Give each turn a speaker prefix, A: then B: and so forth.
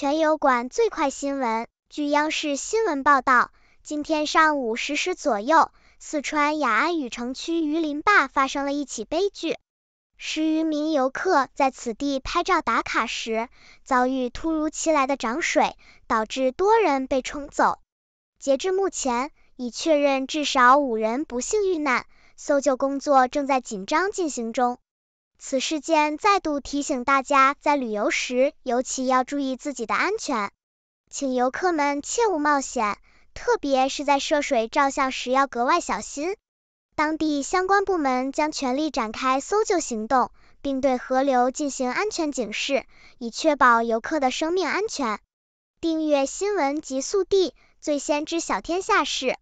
A: 全游馆最快新闻。据央视新闻报道，今天上午十时左右，四川雅安雨城区榆林坝发生了一起悲剧。十余名游客在此地拍照打卡时，遭遇突如其来的涨水，导致多人被冲走。截至目前，已确认至少五人不幸遇难，搜救工作正在紧张进行中。此事件再度提醒大家，在旅游时尤其要注意自己的安全，请游客们切勿冒险，特别是在涉水照相时要格外小心。当地相关部门将全力展开搜救行动，并对河流进行安全警示，以确保游客的生命安全。订阅新闻极速递，最先知晓天下事。